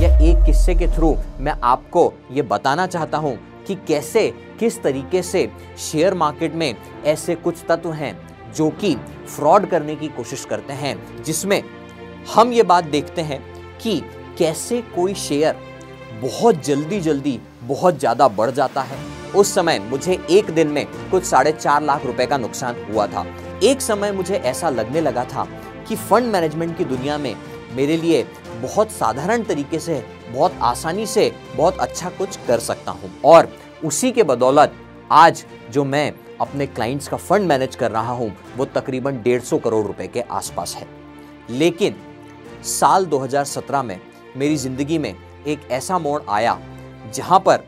या एक किस्से के थ्रू मैं आपको ये बताना चाहता हूँ कि कैसे किस तरीके से शेयर मार्केट में ऐसे कुछ तत्व हैं जो कि फ्रॉड करने की कोशिश करते हैं जिसमें हम ये बात देखते हैं कि कैसे कोई शेयर बहुत जल्दी जल्दी बहुत ज़्यादा बढ़ जाता है उस समय मुझे एक दिन में कुछ साढ़े चार लाख रुपए का नुकसान हुआ था एक समय मुझे ऐसा लगने लगा था कि फंड मैनेजमेंट की दुनिया में मेरे लिए बहुत साधारण तरीके से बहुत आसानी से बहुत अच्छा कुछ कर सकता हूँ और उसी के बदौलत आज जो मैं अपने क्लाइंट्स का फंड मैनेज कर रहा हूँ वो तकरीबन डेढ़ सौ करोड़ रुपए के आसपास है लेकिन साल 2017 में मेरी ज़िंदगी में एक ऐसा मोड़ आया जहाँ पर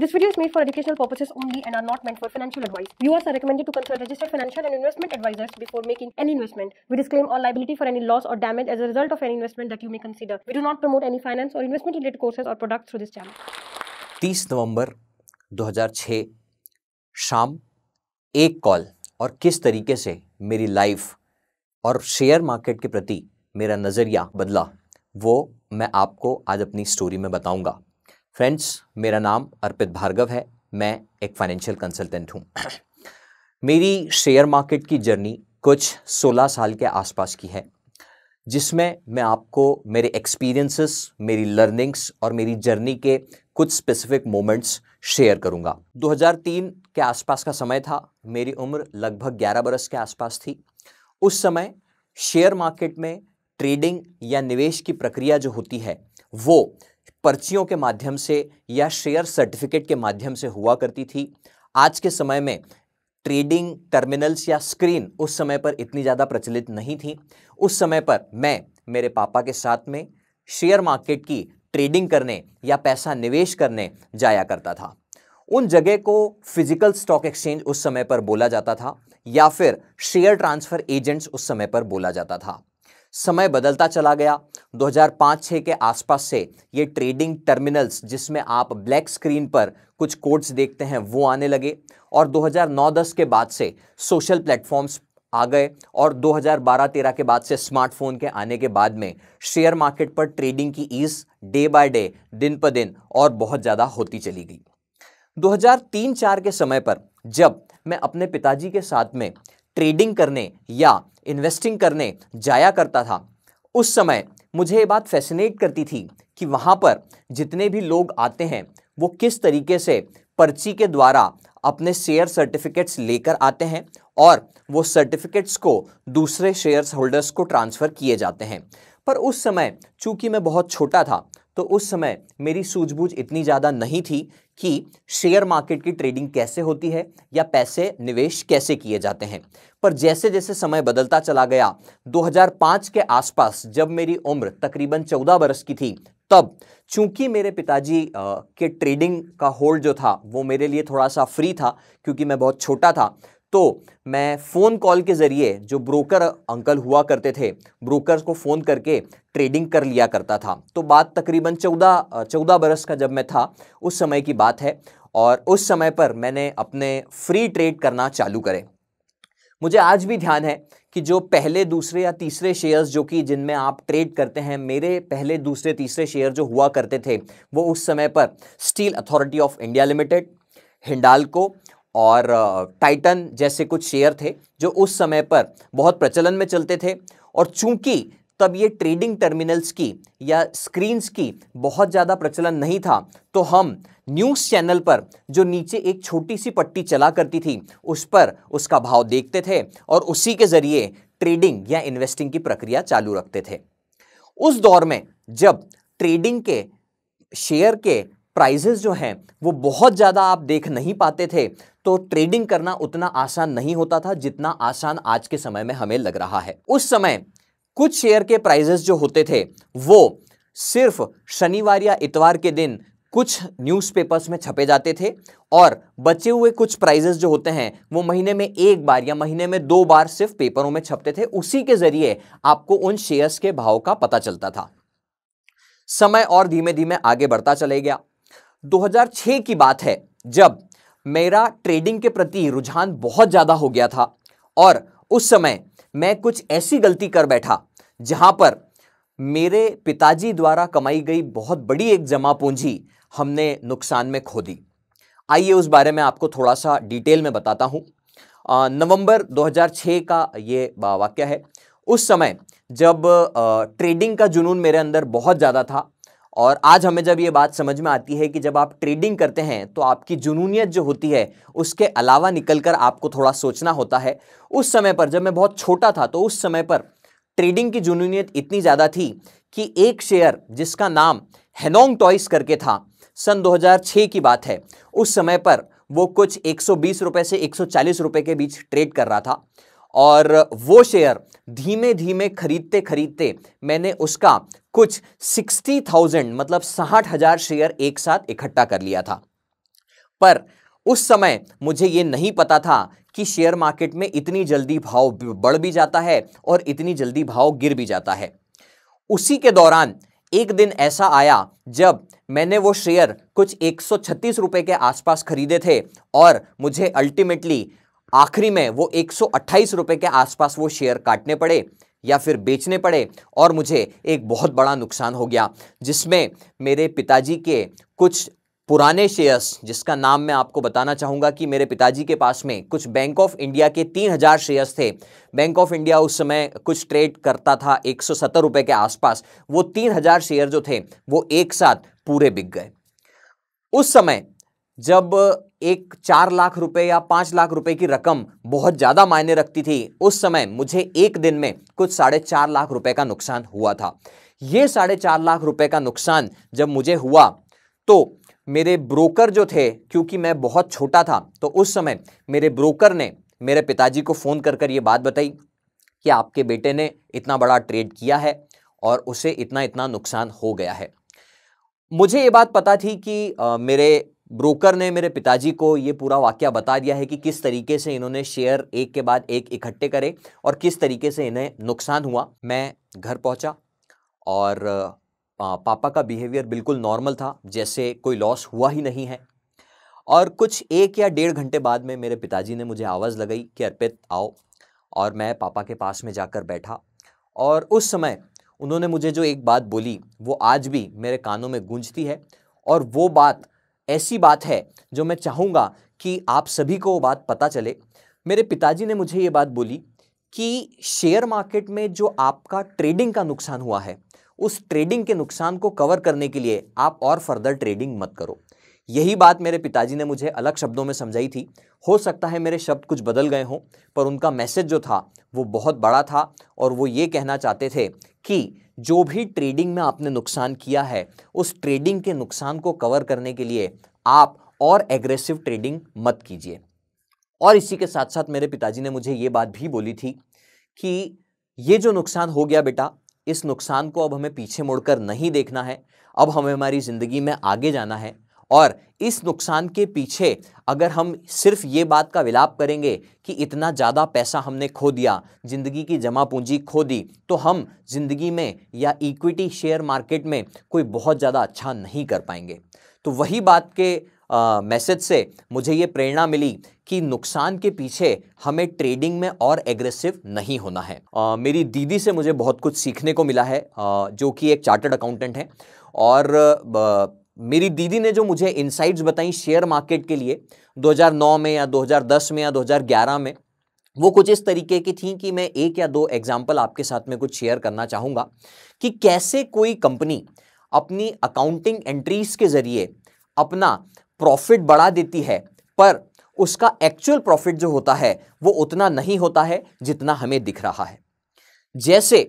This video is made for educational purposes only and are not meant for financial advice. Viewers are recommended to consult registered financial and investment advisors before making any investment. We disclaim all liability for any loss or damage as a result of any investment that you may consider. We do not promote any finance or investment related courses or products through this channel. 30 November 2006 शाम एक call और किस तरीके से मेरी life और share market के प्रति मेरा नज़रिया बदला वो मैं आपको आज अपनी स्टोरी में बताऊंगा फ्रेंड्स मेरा नाम अर्पित भार्गव है मैं एक फाइनेंशियल कंसल्टेंट हूँ मेरी शेयर मार्केट की जर्नी कुछ 16 साल के आसपास की है जिसमें मैं आपको मेरे एक्सपीरियंसेस मेरी लर्निंग्स और मेरी जर्नी के कुछ स्पेसिफिक मोमेंट्स शेयर करूंगा 2003 के आसपास का समय था मेरी उम्र लगभग 11 बरस के आसपास थी उस समय शेयर मार्केट में ट्रेडिंग या निवेश की प्रक्रिया जो होती है वो पर्चियों के माध्यम से या शेयर सर्टिफिकेट के माध्यम से हुआ करती थी आज के समय में ट्रेडिंग टर्मिनल्स या स्क्रीन उस समय पर इतनी ज़्यादा प्रचलित नहीं थी उस समय पर मैं मेरे पापा के साथ में शेयर मार्केट की ट्रेडिंग करने या पैसा निवेश करने जाया करता था उन जगह को फिजिकल स्टॉक एक्सचेंज उस समय पर बोला जाता था या फिर शेयर ट्रांसफ़र एजेंट्स उस समय पर बोला जाता था समय बदलता चला गया 2005-6 के आसपास से ये ट्रेडिंग टर्मिनल्स जिसमें आप ब्लैक स्क्रीन पर कुछ कोड्स देखते हैं वो आने लगे और 2009-10 के बाद से सोशल प्लेटफॉर्म्स आ गए और 2012-13 के बाद से स्मार्टफोन के आने के बाद में शेयर मार्केट पर ट्रेडिंग की ईज डे बाय डे दिन पर दिन और बहुत ज़्यादा होती चली गई 2003-4 के समय पर जब मैं अपने पिताजी के साथ में ट्रेडिंग करने या इन्वेस्टिंग करने जाया करता था उस समय मुझे ये बात फैसिनेट करती थी कि वहाँ पर जितने भी लोग आते हैं वो किस तरीके से पर्ची के द्वारा अपने शेयर सर्टिफिकेट्स लेकर आते हैं और वो सर्टिफिकेट्स को दूसरे शेयर होल्डर्स को ट्रांसफ़र किए जाते हैं पर उस समय चूंकि मैं बहुत छोटा था तो उस समय मेरी सूझबूझ इतनी ज़्यादा नहीं थी कि शेयर मार्केट की ट्रेडिंग कैसे होती है या पैसे निवेश कैसे किए जाते हैं पर जैसे जैसे समय बदलता चला गया 2005 के आसपास जब मेरी उम्र तकरीबन 14 बरस की थी तब चूंकि मेरे पिताजी के ट्रेडिंग का होल्ड जो था वो मेरे लिए थोड़ा सा फ्री था क्योंकि मैं बहुत छोटा था तो मैं फ़ोन कॉल के ज़रिए जो ब्रोकर अंकल हुआ करते थे ब्रोकर्स को फ़ोन करके ट्रेडिंग कर लिया करता था तो बात तकरीबन चौदह चौदह बरस का जब मैं था उस समय की बात है और उस समय पर मैंने अपने फ्री ट्रेड करना चालू करे मुझे आज भी ध्यान है कि जो पहले दूसरे या तीसरे शेयर्स जो कि जिनमें आप ट्रेड करते हैं मेरे पहले दूसरे तीसरे शेयर जो हुआ करते थे वो उस समय पर steel authority of India limited Hindalco और टाइटन जैसे कुछ शेयर थे जो उस समय पर बहुत प्रचलन में चलते थे और चूंकि तब ये ट्रेडिंग टर्मिनल्स की या स्क्रीन्स की बहुत ज़्यादा प्रचलन नहीं था तो हम न्यूज़ चैनल पर जो नीचे एक छोटी सी पट्टी चला करती थी उस पर उसका भाव देखते थे और उसी के ज़रिए ट्रेडिंग या इन्वेस्टिंग की प्रक्रिया चालू रखते थे उस दौर में जब ट्रेडिंग के शेयर के प्राइजेज़ जो हैं वो बहुत ज़्यादा आप देख नहीं पाते थे तो ट्रेडिंग करना उतना आसान नहीं होता था जितना आसान आज के समय में हमें लग रहा है उस समय कुछ शेयर के प्राइजेस जो होते थे वो सिर्फ शनिवार या इतवार के दिन कुछ न्यूज़पेपर्स में छपे जाते थे और बचे हुए कुछ प्राइजेस जो होते हैं वो महीने में एक बार या महीने में दो बार सिर्फ पेपरों में छपते थे उसी के ज़रिए आपको उन शेयर्स के भाव का पता चलता था समय और धीमे धीमे आगे बढ़ता चले गया 2006 की बात है जब मेरा ट्रेडिंग के प्रति रुझान बहुत ज़्यादा हो गया था और उस समय मैं कुछ ऐसी गलती कर बैठा जहाँ पर मेरे पिताजी द्वारा कमाई गई बहुत बड़ी एक जमा पूंजी हमने नुकसान में खो दी आइए उस बारे में आपको थोड़ा सा डिटेल में बताता हूँ नवंबर 2006 का ये वाक्य है उस समय जब आ, ट्रेडिंग का जुनून मेरे अंदर बहुत ज़्यादा था और आज हमें जब ये बात समझ में आती है कि जब आप ट्रेडिंग करते हैं तो आपकी जुनूनियत जो होती है उसके अलावा निकल कर आपको थोड़ा सोचना होता है उस समय पर जब मैं बहुत छोटा था तो उस समय पर ट्रेडिंग की जुनूनियत इतनी ज़्यादा थी कि एक शेयर जिसका नाम हेनोंग टॉयस करके था सन 2006 की बात है उस समय पर वो कुछ एक सौ से एक रुपए के बीच ट्रेड कर रहा था और वो शेयर धीमे धीमे खरीदते खरीदते मैंने उसका कुछ सिक्सटी थाउजेंड मतलब साठ हजार शेयर एक साथ इकट्ठा कर लिया था पर उस समय मुझे ये नहीं पता था कि शेयर मार्केट में इतनी जल्दी भाव बढ़ भी जाता है और इतनी जल्दी भाव गिर भी जाता है उसी के दौरान एक दिन ऐसा आया जब मैंने वो शेयर कुछ एक रुपए के आसपास खरीदे थे और मुझे अल्टीमेटली आखिरी में वो एक रुपए के आसपास वो शेयर काटने पड़े या फिर बेचने पड़े और मुझे एक बहुत बड़ा नुकसान हो गया जिसमें मेरे पिताजी के कुछ पुराने शेयर्स जिसका नाम मैं आपको बताना चाहूँगा कि मेरे पिताजी के पास में कुछ बैंक ऑफ इंडिया के तीन हज़ार शेयर्स थे बैंक ऑफ इंडिया उस समय कुछ ट्रेड करता था एक सौ सत्तर रुपये के आसपास वो तीन हज़ार शेयर जो थे वो एक साथ पूरे बिक गए उस समय जब एक चार लाख रुपए या पाँच लाख रुपए की रकम बहुत ज़्यादा मायने रखती थी उस समय मुझे एक दिन में कुछ साढ़े चार लाख रुपए का नुकसान हुआ था ये साढ़े चार लाख रुपए का नुकसान जब मुझे हुआ तो मेरे ब्रोकर जो थे क्योंकि मैं बहुत छोटा था तो उस समय मेरे ब्रोकर ने मेरे पिताजी को फ़ोन कर कर ये बात बताई कि आपके बेटे ने इतना बड़ा ट्रेड किया है और उसे इतना इतना नुकसान हो गया है मुझे ये बात पता थी कि आ, मेरे ब्रोकर ने मेरे पिताजी को ये पूरा वाक्य बता दिया है कि किस तरीके से इन्होंने शेयर एक के बाद एक इकट्ठे करे और किस तरीके से इन्हें नुकसान हुआ मैं घर पहुंचा और पापा का बिहेवियर बिल्कुल नॉर्मल था जैसे कोई लॉस हुआ ही नहीं है और कुछ एक या डेढ़ घंटे बाद में मेरे पिताजी ने मुझे आवाज़ लगाई कि अर्पित आओ और मैं पापा के पास में जाकर बैठा और उस समय उन्होंने मुझे जो एक बात बोली वो आज भी मेरे कानों में गूंजती है और वो बात ऐसी बात है जो मैं चाहूँगा कि आप सभी को वो बात पता चले मेरे पिताजी ने मुझे ये बात बोली कि शेयर मार्केट में जो आपका ट्रेडिंग का नुकसान हुआ है उस ट्रेडिंग के नुकसान को कवर करने के लिए आप और फर्दर ट्रेडिंग मत करो यही बात मेरे पिताजी ने मुझे अलग शब्दों में समझाई थी हो सकता है मेरे शब्द कुछ बदल गए हों पर उनका मैसेज जो था वो बहुत बड़ा था और वो ये कहना चाहते थे कि जो भी ट्रेडिंग में आपने नुकसान किया है उस ट्रेडिंग के नुकसान को कवर करने के लिए आप और एग्रेसिव ट्रेडिंग मत कीजिए और इसी के साथ साथ मेरे पिताजी ने मुझे ये बात भी बोली थी कि ये जो नुकसान हो गया बेटा इस नुकसान को अब हमें पीछे मुड़कर नहीं देखना है अब हमें हमारी ज़िंदगी में आगे जाना है और इस नुकसान के पीछे अगर हम सिर्फ ये बात का विलाप करेंगे कि इतना ज़्यादा पैसा हमने खो दिया ज़िंदगी की जमा पूंजी खो दी तो हम ज़िंदगी में या इक्विटी शेयर मार्केट में कोई बहुत ज़्यादा अच्छा नहीं कर पाएंगे तो वही बात के मैसेज से मुझे ये प्रेरणा मिली कि नुकसान के पीछे हमें ट्रेडिंग में और एग्रेसिव नहीं होना है आ, मेरी दीदी से मुझे बहुत कुछ सीखने को मिला है आ, जो कि एक चार्टर्ड अकाउंटेंट है और मेरी दीदी ने जो मुझे इनसाइट्स बताई शेयर मार्केट के लिए 2009 में या 2010 में या 2011 में वो कुछ इस तरीके की थी कि मैं एक या दो एग्जाम्पल आपके साथ में कुछ शेयर करना चाहूँगा कि कैसे कोई कंपनी अपनी अकाउंटिंग एंट्रीज के ज़रिए अपना प्रॉफिट बढ़ा देती है पर उसका एक्चुअल प्रॉफिट जो होता है वो उतना नहीं होता है जितना हमें दिख रहा है जैसे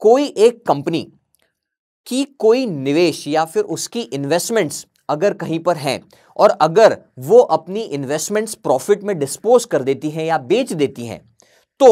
कोई एक कंपनी कि कोई निवेश या फिर उसकी इन्वेस्टमेंट्स अगर कहीं पर हैं और अगर वो अपनी इन्वेस्टमेंट्स प्रॉफिट में डिस्पोज कर देती हैं या बेच देती हैं तो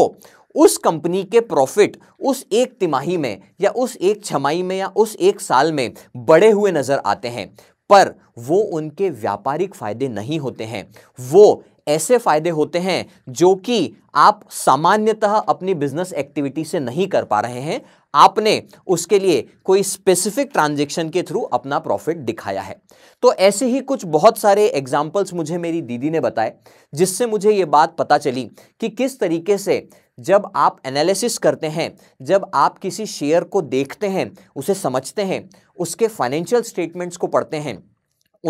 उस कंपनी के प्रॉफिट उस एक तिमाही में या उस एक छमाही में या उस एक साल में बढ़े हुए नज़र आते हैं पर वो उनके व्यापारिक फ़ायदे नहीं होते हैं वो ऐसे फ़ायदे होते हैं जो कि आप सामान्यतः अपनी बिजनेस एक्टिविटी से नहीं कर पा रहे हैं आपने उसके लिए कोई स्पेसिफिक ट्रांजेक्शन के थ्रू अपना प्रॉफिट दिखाया है तो ऐसे ही कुछ बहुत सारे एग्जाम्पल्स मुझे मेरी दीदी ने बताए जिससे मुझे ये बात पता चली कि किस तरीके से जब आप एनालिसिस करते हैं जब आप किसी शेयर को देखते हैं उसे समझते हैं उसके फाइनेंशियल स्टेटमेंट्स को पढ़ते हैं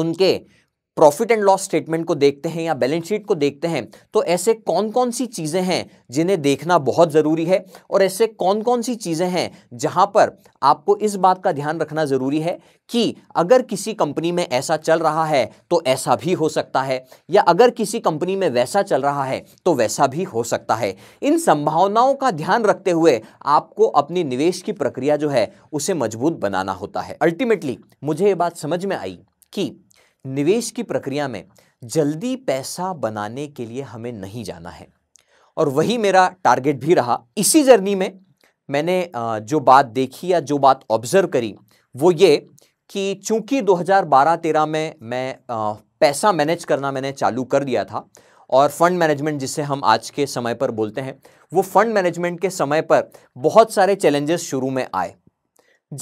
उनके प्रॉफिट एंड लॉस स्टेटमेंट को देखते हैं या बैलेंस शीट को देखते हैं तो ऐसे कौन कौन सी चीज़ें हैं जिन्हें देखना बहुत ज़रूरी है और ऐसे कौन कौन सी चीज़ें हैं जहां पर आपको इस बात का ध्यान रखना ज़रूरी है कि अगर किसी कंपनी में ऐसा चल रहा है तो ऐसा भी हो सकता है या अगर किसी कंपनी में वैसा चल रहा है तो वैसा भी हो सकता है इन संभावनाओं का ध्यान रखते हुए आपको अपनी निवेश की प्रक्रिया जो है उसे मजबूत बनाना होता है अल्टीमेटली मुझे ये बात समझ में आई कि निवेश की प्रक्रिया में जल्दी पैसा बनाने के लिए हमें नहीं जाना है और वही मेरा टारगेट भी रहा इसी जर्नी में मैंने जो बात देखी या जो बात ऑब्जर्व करी वो ये कि चूंकि 2012-13 में मैं पैसा मैनेज करना मैंने चालू कर दिया था और फंड मैनेजमेंट जिसे हम आज के समय पर बोलते हैं वो फंड मैनेजमेंट के समय पर बहुत सारे चैलेंजेस शुरू में आए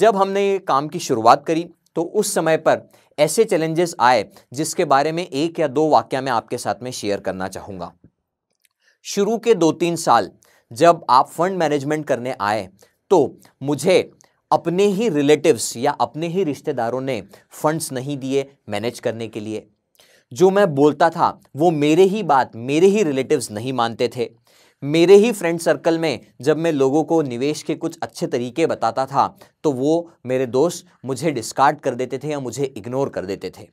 जब हमने ये काम की शुरुआत करी तो उस समय पर ऐसे चैलेंजेस आए जिसके बारे में एक या दो वाक्य में आपके साथ में शेयर करना चाहूँगा शुरू के दो तीन साल जब आप फंड मैनेजमेंट करने आए तो मुझे अपने ही रिलेटिव्स या अपने ही रिश्तेदारों ने फंड्स नहीं दिए मैनेज करने के लिए जो मैं बोलता था वो मेरे ही बात मेरे ही रिलेटिव्स नहीं मानते थे मेरे ही फ्रेंड सर्कल में जब मैं लोगों को निवेश के कुछ अच्छे तरीके बताता था तो वो मेरे दोस्त मुझे डिस्कार्ड कर देते थे या मुझे इग्नोर कर देते थे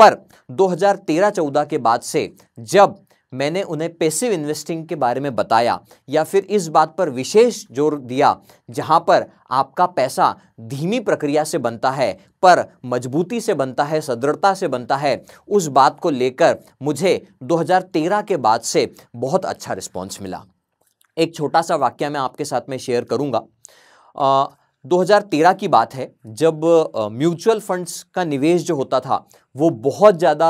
पर 2013-14 के बाद से जब मैंने उन्हें पेसिव इन्वेस्टिंग के बारे में बताया या फिर इस बात पर विशेष जोर दिया जहां पर आपका पैसा धीमी प्रक्रिया से बनता है पर मजबूती से बनता है सदृढ़ता से बनता है उस बात को लेकर मुझे 2013 के बाद से बहुत अच्छा रिस्पॉन्स मिला एक छोटा सा वाक्य मैं आपके साथ में शेयर करूँगा 2013 की बात है जब म्यूचुअल फंड्स का निवेश जो होता था वो बहुत ज़्यादा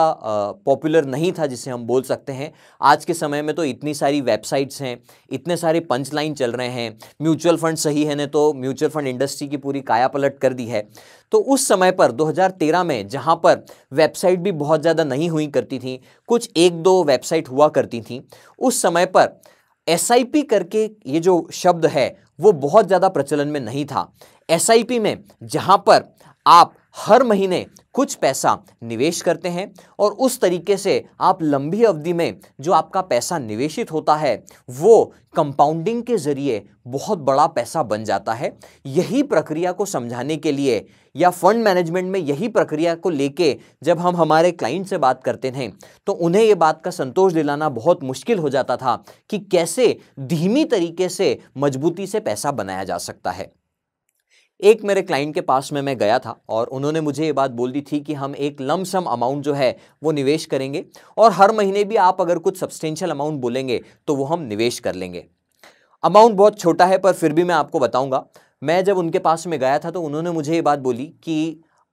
पॉपुलर नहीं था जिसे हम बोल सकते हैं आज के समय में तो इतनी सारी वेबसाइट्स हैं इतने सारे पंच लाइन चल रहे हैं म्यूचुअल फंड सही है ने तो म्यूचुअल फंड इंडस्ट्री की पूरी काया पलट कर दी है तो उस समय पर 2013 में जहाँ पर वेबसाइट भी बहुत ज़्यादा नहीं हुई करती थी कुछ एक दो वेबसाइट हुआ करती थी उस समय पर एस करके ये जो शब्द है वो बहुत ज़्यादा प्रचलन में नहीं था एस में जहाँ पर आप हर महीने कुछ पैसा निवेश करते हैं और उस तरीके से आप लंबी अवधि में जो आपका पैसा निवेशित होता है वो कंपाउंडिंग के ज़रिए बहुत बड़ा पैसा बन जाता है यही प्रक्रिया को समझाने के लिए या फंड मैनेजमेंट में यही प्रक्रिया को लेके जब हम हमारे क्लाइंट से बात करते थे तो उन्हें ये बात का संतोष दिलाना बहुत मुश्किल हो जाता था कि कैसे धीमी तरीके से मजबूती से पैसा बनाया जा सकता है एक मेरे क्लाइंट के पास में मैं गया था और उन्होंने मुझे ये बात बोल दी थी कि हम एक लमसम अमाउंट जो है वो निवेश करेंगे और हर महीने भी आप अगर कुछ सब्सटेंशियल अमाउंट बोलेंगे तो वो हम निवेश कर लेंगे अमाउंट बहुत छोटा है पर फिर भी मैं आपको बताऊंगा मैं जब उनके पास में गया था तो उन्होंने मुझे ये बात बोली कि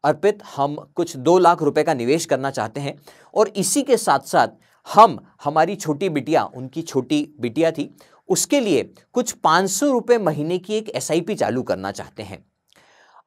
अर्पित हम कुछ दो लाख रुपए का निवेश करना चाहते हैं और इसी के साथ साथ हम हमारी छोटी बिटिया उनकी छोटी बिटिया थी उसके लिए कुछ पाँच सौ रुपये महीने की एक एस चालू करना चाहते हैं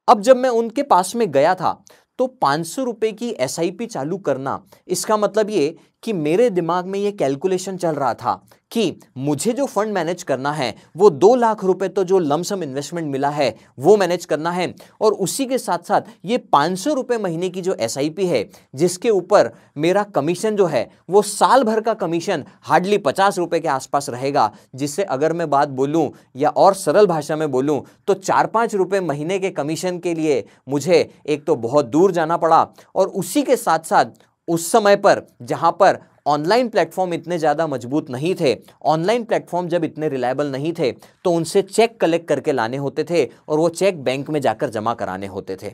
अब जब मैं उनके पास में गया था तो पाँच सौ रुपये की एस चालू करना इसका मतलब ये कि मेरे दिमाग में ये कैलकुलेशन चल रहा था कि मुझे जो फंड मैनेज करना है वो दो लाख रुपए तो जो लमसम इन्वेस्टमेंट मिला है वो मैनेज करना है और उसी के साथ साथ ये पाँच सौ रुपये महीने की जो एस है जिसके ऊपर मेरा कमीशन जो है वो साल भर का कमीशन हार्डली पचास रुपये के आसपास रहेगा जिससे अगर मैं बात बोलूँ या और सरल भाषा में बोलूँ तो चार पाँच रुपये महीने के कमीशन के लिए मुझे एक तो बहुत दूर जाना पड़ा और उसी के साथ साथ उस समय पर जहाँ पर ऑनलाइन प्लेटफॉर्म इतने ज़्यादा मजबूत नहीं थे ऑनलाइन प्लेटफॉर्म जब इतने रिलायबल नहीं थे तो उनसे चेक कलेक्ट करके लाने होते थे और वो चेक बैंक में जाकर जमा कराने होते थे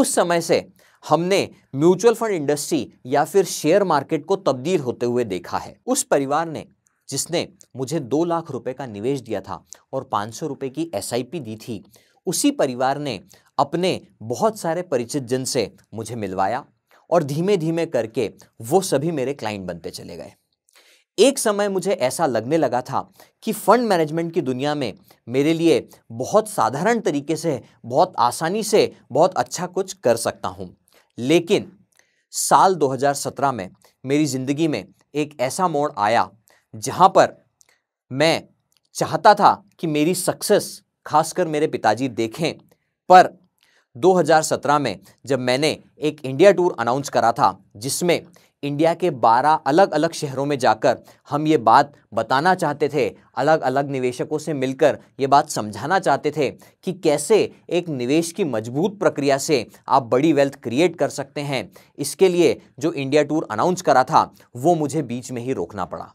उस समय से हमने म्यूचुअल फंड इंडस्ट्री या फिर शेयर मार्केट को तब्दील होते हुए देखा है उस परिवार ने जिसने मुझे दो लाख रुपए का निवेश दिया था और पाँच सौ रुपये की एस दी थी उसी परिवार ने अपने बहुत सारे परिचित जन से मुझे मिलवाया और धीमे धीमे करके वो सभी मेरे क्लाइंट बनते चले गए एक समय मुझे ऐसा लगने लगा था कि फ़ंड मैनेजमेंट की दुनिया में मेरे लिए बहुत साधारण तरीके से बहुत आसानी से बहुत अच्छा कुछ कर सकता हूँ लेकिन साल 2017 में मेरी ज़िंदगी में एक ऐसा मोड़ आया जहाँ पर मैं चाहता था कि मेरी सक्सेस खासकर मेरे पिताजी देखें पर 2017 में जब मैंने एक इंडिया टूर अनाउंस करा था जिसमें इंडिया के 12 अलग अलग शहरों में जाकर हम ये बात बताना चाहते थे अलग अलग निवेशकों से मिलकर ये बात समझाना चाहते थे कि कैसे एक निवेश की मजबूत प्रक्रिया से आप बड़ी वेल्थ क्रिएट कर सकते हैं इसके लिए जो इंडिया टूर अनाउंस करा था वो मुझे बीच में ही रोकना पड़ा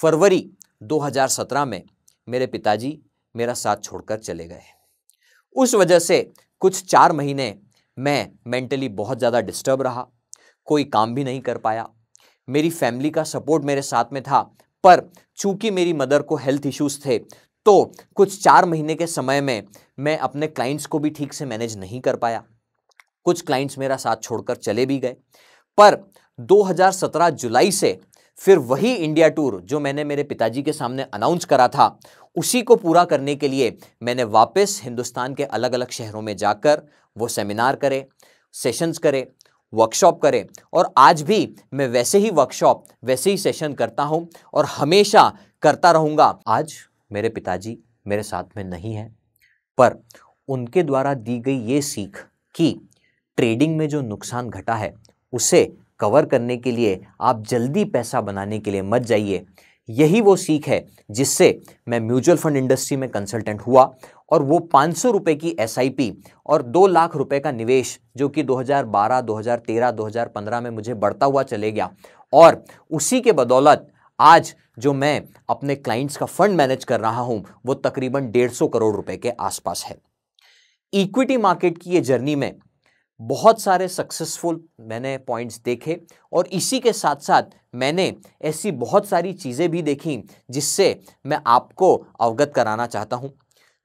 फरवरी 2017 में मेरे पिताजी मेरा साथ छोड़कर चले गए उस वजह से कुछ चार महीने मैं मेंटली बहुत ज़्यादा डिस्टर्ब रहा कोई काम भी नहीं कर पाया मेरी फैमिली का सपोर्ट मेरे साथ में था पर चूंकि मेरी मदर को हेल्थ इश्यूज़ थे तो कुछ चार महीने के समय में मैं अपने क्लाइंट्स को भी ठीक से मैनेज नहीं कर पाया कुछ क्लाइंट्स मेरा साथ छोड़कर चले भी गए पर 2017 जुलाई से फिर वही इंडिया टूर जो मैंने मेरे पिताजी के सामने अनाउंस करा था उसी को पूरा करने के लिए मैंने वापस हिंदुस्तान के अलग अलग शहरों में जाकर वो सेमिनार करे सेशंस करे वर्कशॉप करे और आज भी मैं वैसे ही वर्कशॉप वैसे ही सेशन करता हूँ और हमेशा करता रहूँगा आज मेरे पिताजी मेरे साथ में नहीं हैं पर उनके द्वारा दी गई ये सीख कि ट्रेडिंग में जो नुकसान घटा है उसे कवर करने के लिए आप जल्दी पैसा बनाने के लिए मत जाइए यही वो सीख है जिससे मैं म्यूचुअल फंड इंडस्ट्री में कंसल्टेंट हुआ और वो पाँच सौ रुपये की एस और दो लाख रुपये का निवेश जो कि 2012, 2013, 2015 में मुझे बढ़ता हुआ चले गया और उसी के बदौलत आज जो मैं अपने क्लाइंट्स का फंड मैनेज कर रहा हूं वो तकरीबन सौ करोड़ रुपए के आसपास है इक्विटी मार्केट की ये जर्नी में बहुत सारे सक्सेसफुल मैंने पॉइंट्स देखे और इसी के साथ साथ मैंने ऐसी बहुत सारी चीज़ें भी देखी जिससे मैं आपको अवगत कराना चाहता हूँ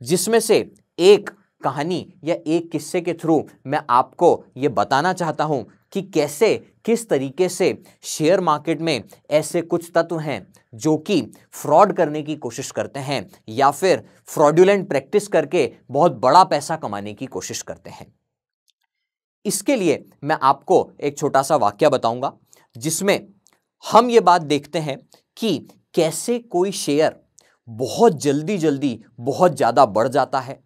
जिसमें से एक कहानी या एक किस्से के थ्रू मैं आपको ये बताना चाहता हूँ कि कैसे किस तरीके से शेयर मार्केट में ऐसे कुछ तत्व हैं जो कि फ्रॉड करने की कोशिश करते हैं या फिर फ्रॉडुलेंट प्रैक्टिस करके बहुत बड़ा पैसा कमाने की कोशिश करते हैं इसके लिए मैं आपको एक छोटा सा वाक्य बताऊंगा जिसमें हम ये बात देखते हैं कि कैसे कोई शेयर बहुत जल्दी जल्दी बहुत ज़्यादा बढ़ जाता है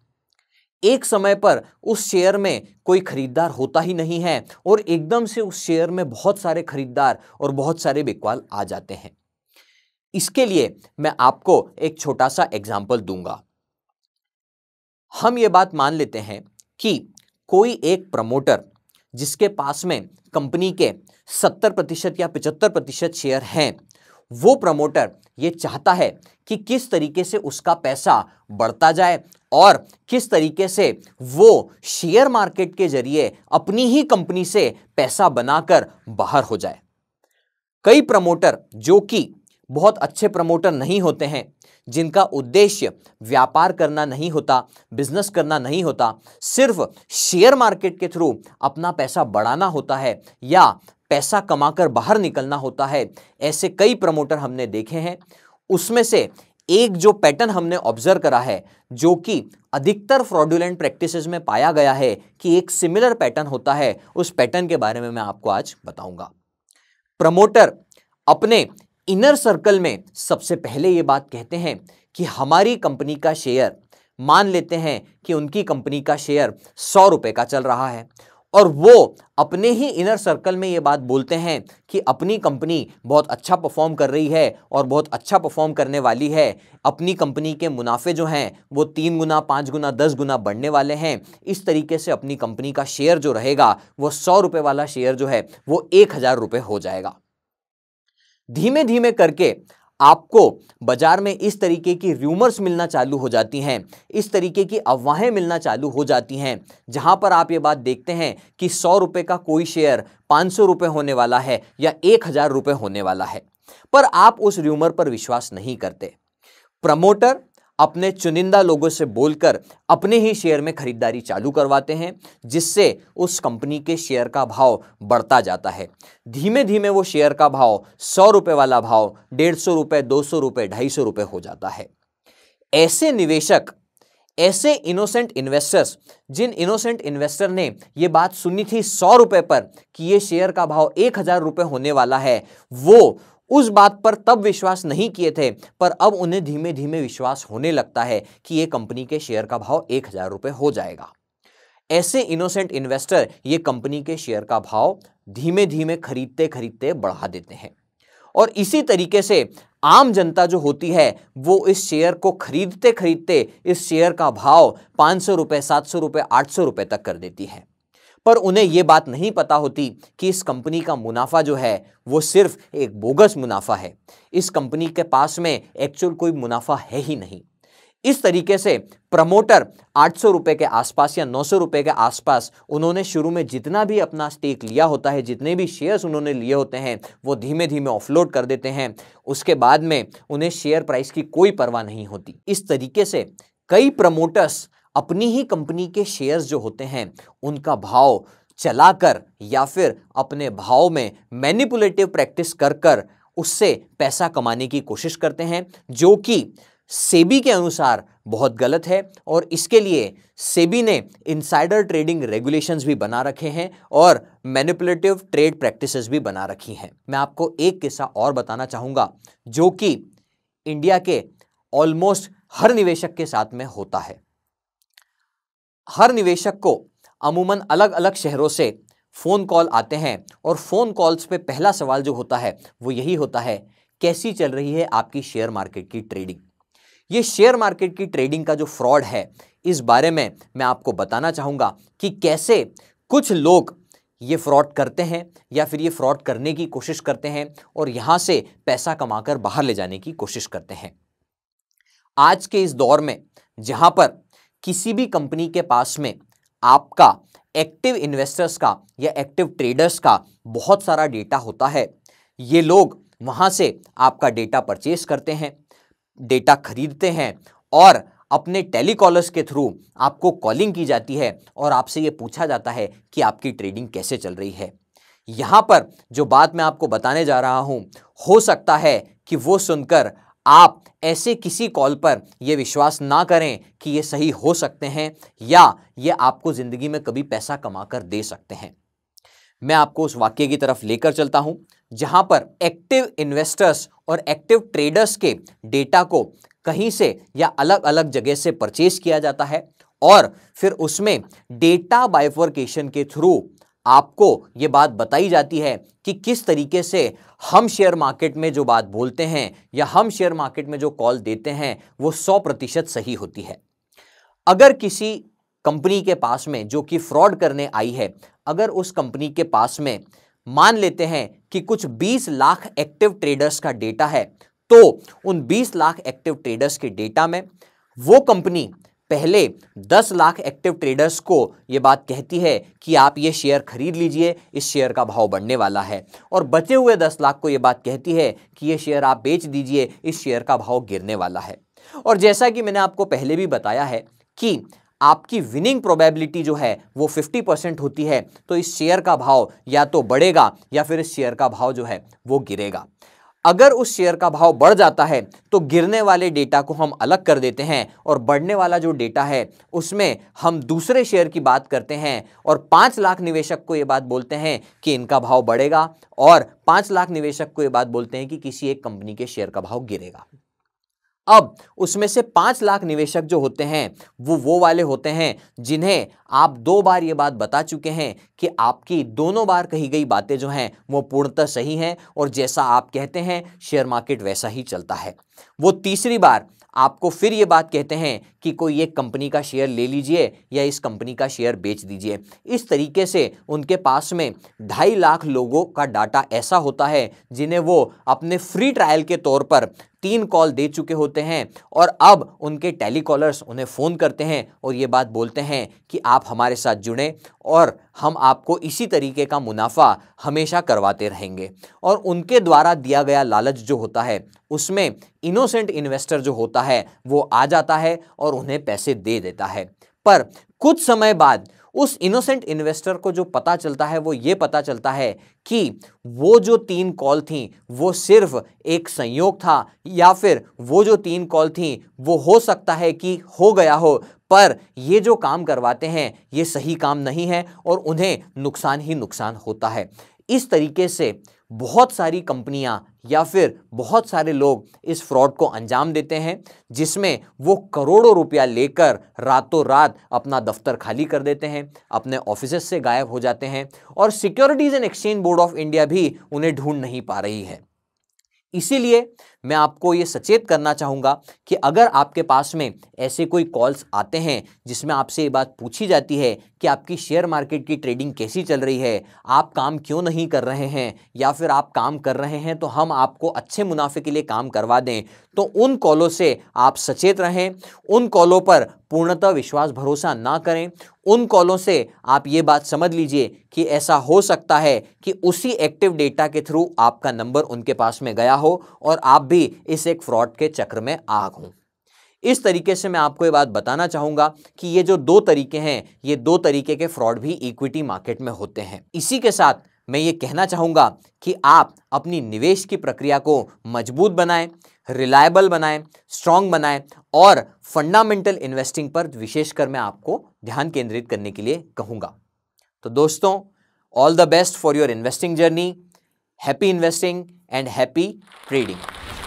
एक समय पर उस शेयर में कोई खरीदार होता ही नहीं है और एकदम से उस शेयर में बहुत सारे खरीदार और बहुत सारे बिकवाल आ जाते हैं इसके लिए मैं आपको एक छोटा सा एग्जाम्पल दूंगा हम ये बात मान लेते हैं कि कोई एक प्रमोटर जिसके पास में कंपनी के 70 प्रतिशत या 75 प्रतिशत शेयर हैं वो प्रमोटर ये चाहता है कि किस तरीके से उसका पैसा बढ़ता जाए और किस तरीके से वो शेयर मार्केट के जरिए अपनी ही कंपनी से पैसा बनाकर बाहर हो जाए कई प्रमोटर जो कि बहुत अच्छे प्रमोटर नहीं होते हैं जिनका उद्देश्य व्यापार करना नहीं होता बिजनेस करना नहीं होता सिर्फ शेयर मार्केट के थ्रू अपना पैसा बढ़ाना होता है या पैसा कमाकर बाहर निकलना होता है ऐसे कई प्रमोटर हमने देखे हैं उसमें से एक जो पैटर्न हमने ऑब्जर्व करा है जो कि अधिकतर फ्रॉडुलेंट प्रैक्टिसेस में पाया गया है कि एक सिमिलर पैटर्न होता है उस पैटर्न के बारे में मैं आपको आज बताऊंगा प्रमोटर अपने इनर सर्कल में सबसे पहले ये बात कहते हैं कि हमारी कंपनी का शेयर मान लेते हैं कि उनकी कंपनी का शेयर सौ रुपये का चल रहा है और वो अपने ही इनर सर्कल में ये बात बोलते हैं कि अपनी कंपनी बहुत अच्छा परफॉर्म कर रही है और बहुत अच्छा परफॉर्म करने वाली है अपनी कंपनी के मुनाफे जो हैं वो तीन गुना पाँच गुना दस गुना बढ़ने वाले हैं इस तरीके से अपनी कंपनी का शेयर जो रहेगा वो सौ रुपये वाला शेयर जो है वो एक हज़ार रुपये हो जाएगा धीमे धीमे करके आपको बाजार में इस तरीके की र्यूमर्स मिलना चालू हो जाती हैं इस तरीके की अफवाहें मिलना चालू हो जाती हैं जहां पर आप ये बात देखते हैं कि सौ रुपये का कोई शेयर पाँच सौ रुपये होने वाला है या एक हज़ार रुपये होने वाला है पर आप उस र्यूमर पर विश्वास नहीं करते प्रमोटर अपने चुनिंदा लोगों से बोलकर अपने ही शेयर में खरीदारी चालू करवाते हैं जिससे उस कंपनी के शेयर का भाव बढ़ता जाता है धीमे धीमे वो शेयर का भाव सौ रुपये वाला भाव डेढ़ सौ रुपये दो सौ रुपये ढाई सौ रुपये हो जाता है ऐसे निवेशक ऐसे इनोसेंट इन्वेस्टर्स जिन इनोसेंट इन्वेस्टर ने ये बात सुनी थी सौ रुपये पर कि ये शेयर का भाव एक हज़ार रुपये होने वाला है वो उस बात पर तब विश्वास नहीं किए थे पर अब उन्हें धीमे धीमे विश्वास होने लगता है कि ये कंपनी के शेयर का भाव एक हज़ार रुपये हो जाएगा ऐसे इनोसेंट इन्वेस्टर ये कंपनी के शेयर का भाव धीमे धीमे खरीदते खरीदते बढ़ा देते हैं और इसी तरीके से आम जनता जो होती है वो इस शेयर को खरीदते खरीदते इस शेयर का भाव पाँच सौ रुपये सात सौ रुपये आठ सौ रुपये तक कर देती है पर उन्हें ये बात नहीं पता होती कि इस कंपनी का मुनाफा जो है वो सिर्फ एक बोगस मुनाफा है इस कंपनी के पास में एक्चुअल कोई मुनाफा है ही नहीं इस तरीके से प्रमोटर आठ सौ रुपये के आसपास या नौ सौ रुपये के आसपास उन्होंने शुरू में जितना भी अपना स्टेक लिया होता है जितने भी शेयर्स उन्होंने लिए होते हैं वो धीमे धीमे ऑफलोड कर देते हैं उसके बाद में उन्हें शेयर प्राइस की कोई परवाह नहीं होती इस तरीके से कई प्रमोटर्स अपनी ही कंपनी के शेयर्स जो होते हैं उनका भाव चलाकर या फिर अपने भाव में मैनिपुलेटिव प्रैक्टिस कर कर उससे पैसा कमाने की कोशिश करते हैं जो कि सेबी के अनुसार बहुत गलत है और इसके लिए सेबी ने इनसाइडर ट्रेडिंग रेगुलेशंस भी बना रखे हैं और मैनिपुलेटिव ट्रेड प्रैक्टिसेस भी बना रखी हैं मैं आपको एक किस्सा और बताना चाहूँगा जो कि इंडिया के ऑलमोस्ट हर निवेशक के साथ में होता है हर निवेशक को अमूमन अलग अलग शहरों से फ़ोन कॉल आते हैं और फ़ोन कॉल्स पे पहला सवाल जो होता है वो यही होता है कैसी चल रही है आपकी शेयर मार्केट की ट्रेडिंग ये शेयर मार्केट की ट्रेडिंग का जो फ्रॉड है इस बारे में मैं आपको बताना चाहूँगा कि कैसे कुछ लोग ये फ्रॉड करते हैं या फिर ये फ्रॉड करने की कोशिश करते हैं और यहाँ से पैसा कमाकर बाहर ले जाने की कोशिश करते हैं आज के इस दौर में जहाँ पर किसी भी कंपनी के पास में आपका एक्टिव इन्वेस्टर्स का या एक्टिव ट्रेडर्स का बहुत सारा डेटा होता है ये लोग वहाँ से आपका डेटा परचेस करते हैं डेटा खरीदते हैं और अपने टेलीकॉलर्स के थ्रू आपको कॉलिंग की जाती है और आपसे ये पूछा जाता है कि आपकी ट्रेडिंग कैसे चल रही है यहाँ पर जो बात मैं आपको बताने जा रहा हूँ हो सकता है कि वो सुनकर आप ऐसे किसी कॉल पर यह विश्वास ना करें कि ये सही हो सकते हैं या ये आपको ज़िंदगी में कभी पैसा कमा कर दे सकते हैं मैं आपको उस वाक्य की तरफ लेकर चलता हूं जहां पर एक्टिव इन्वेस्टर्स और एक्टिव ट्रेडर्स के डेटा को कहीं से या अलग अलग जगह से परचेज किया जाता है और फिर उसमें डेटा बाइफोर्केशन के थ्रू आपको ये बात बताई जाती है कि किस तरीके से हम शेयर मार्केट में जो बात बोलते हैं या हम शेयर मार्केट में जो कॉल देते हैं वो सौ प्रतिशत सही होती है अगर किसी कंपनी के पास में जो कि फ्रॉड करने आई है अगर उस कंपनी के पास में मान लेते हैं कि कुछ 20 लाख एक्टिव ट्रेडर्स का डेटा है तो उन 20 लाख एक्टिव ट्रेडर्स के डेटा में वो कंपनी पहले 10 लाख एक्टिव ट्रेडर्स को ये बात कहती है कि आप ये शेयर खरीद लीजिए इस शेयर का भाव बढ़ने वाला है और बचे हुए 10 लाख को ये बात कहती है कि ये शेयर आप बेच दीजिए इस शेयर का भाव गिरने वाला है और जैसा कि मैंने आपको पहले भी बताया है कि आपकी विनिंग प्रोबेबिलिटी जो है वो 50 परसेंट होती है तो इस शेयर का भाव या तो बढ़ेगा या फिर इस शेयर का भाव जो है वो गिरेगा अगर उस शेयर का भाव बढ़ जाता है तो गिरने वाले डेटा को हम अलग कर देते हैं और बढ़ने वाला जो डेटा है उसमें हम दूसरे शेयर की बात करते हैं और पाँच लाख निवेशक को ये बात बोलते हैं कि इनका भाव बढ़ेगा और पाँच लाख निवेशक को ये बात बोलते हैं कि किसी एक कंपनी के शेयर का भाव गिरेगा अब उसमें से पाँच लाख निवेशक जो होते हैं वो वो वाले होते हैं जिन्हें आप दो बार ये बात बता चुके हैं कि आपकी दोनों बार कही गई बातें जो हैं वो पूर्णतः सही हैं और जैसा आप कहते हैं शेयर मार्केट वैसा ही चलता है वो तीसरी बार आपको फिर ये बात कहते हैं कि कोई एक कंपनी का शेयर ले लीजिए या इस कंपनी का शेयर बेच दीजिए इस तरीके से उनके पास में ढाई लाख लोगों का डाटा ऐसा होता है जिन्हें वो अपने फ्री ट्रायल के तौर पर तीन कॉल दे चुके होते हैं और अब उनके टेलीकॉलर्स उन्हें फ़ोन करते हैं और ये बात बोलते हैं कि आप हमारे साथ जुड़ें और हम आपको इसी तरीके का मुनाफा हमेशा करवाते रहेंगे और उनके द्वारा दिया गया लालच जो होता है उसमें इनोसेंट इन्वेस्टर जो होता है वो आ जाता है और उन्हें पैसे दे देता है पर कुछ समय बाद उस इनोसेंट इन्वेस्टर को जो पता चलता है वो ये पता चलता है कि वो जो तीन कॉल थी वो सिर्फ एक संयोग था या फिर वो जो तीन कॉल थी वो हो सकता है कि हो गया हो पर ये जो काम करवाते हैं ये सही काम नहीं है और उन्हें नुकसान ही नुकसान होता है इस तरीके से बहुत सारी कंपनियां या फिर बहुत सारे लोग इस फ्रॉड को अंजाम देते हैं जिसमें वो करोड़ों रुपया लेकर रातों रात अपना दफ्तर खाली कर देते हैं अपने ऑफिस से गायब हो जाते हैं और securities and exchange board of India भी उन्हें ढूंढ नहीं पा रही है इसीलिए मैं आपको ये सचेत करना चाहूँगा कि अगर आपके पास में ऐसे कोई कॉल्स आते हैं जिसमें आपसे ये बात पूछी जाती है कि आपकी शेयर मार्केट की ट्रेडिंग कैसी चल रही है आप काम क्यों नहीं कर रहे हैं या फिर आप काम कर रहे हैं तो हम आपको अच्छे मुनाफे के लिए काम करवा दें तो उन कॉलों से आप सचेत रहें उन कॉलों पर पूर्णतः विश्वास भरोसा ना करें उन कॉलों से आप ये बात समझ लीजिए कि ऐसा हो सकता है कि उसी एक्टिव डेटा के थ्रू आपका नंबर उनके पास में गया हो और आप भी भी इस एक फ्रॉड के चक्र में आग हूँ इस तरीके से मैं आपको ये बात बताना चाहूँगा कि ये जो दो तरीके हैं ये दो तरीके के फ्रॉड भी इक्विटी मार्केट में होते हैं इसी के साथ मैं ये कहना चाहूँगा कि आप अपनी निवेश की प्रक्रिया को मजबूत बनाएं रिलायबल बनाएं स्ट्रांग बनाएं और फंडामेंटल इन्वेस्टिंग पर विशेषकर मैं आपको ध्यान केंद्रित करने के लिए कहूँगा तो दोस्तों all the best for your investing journey happy investing and happy trading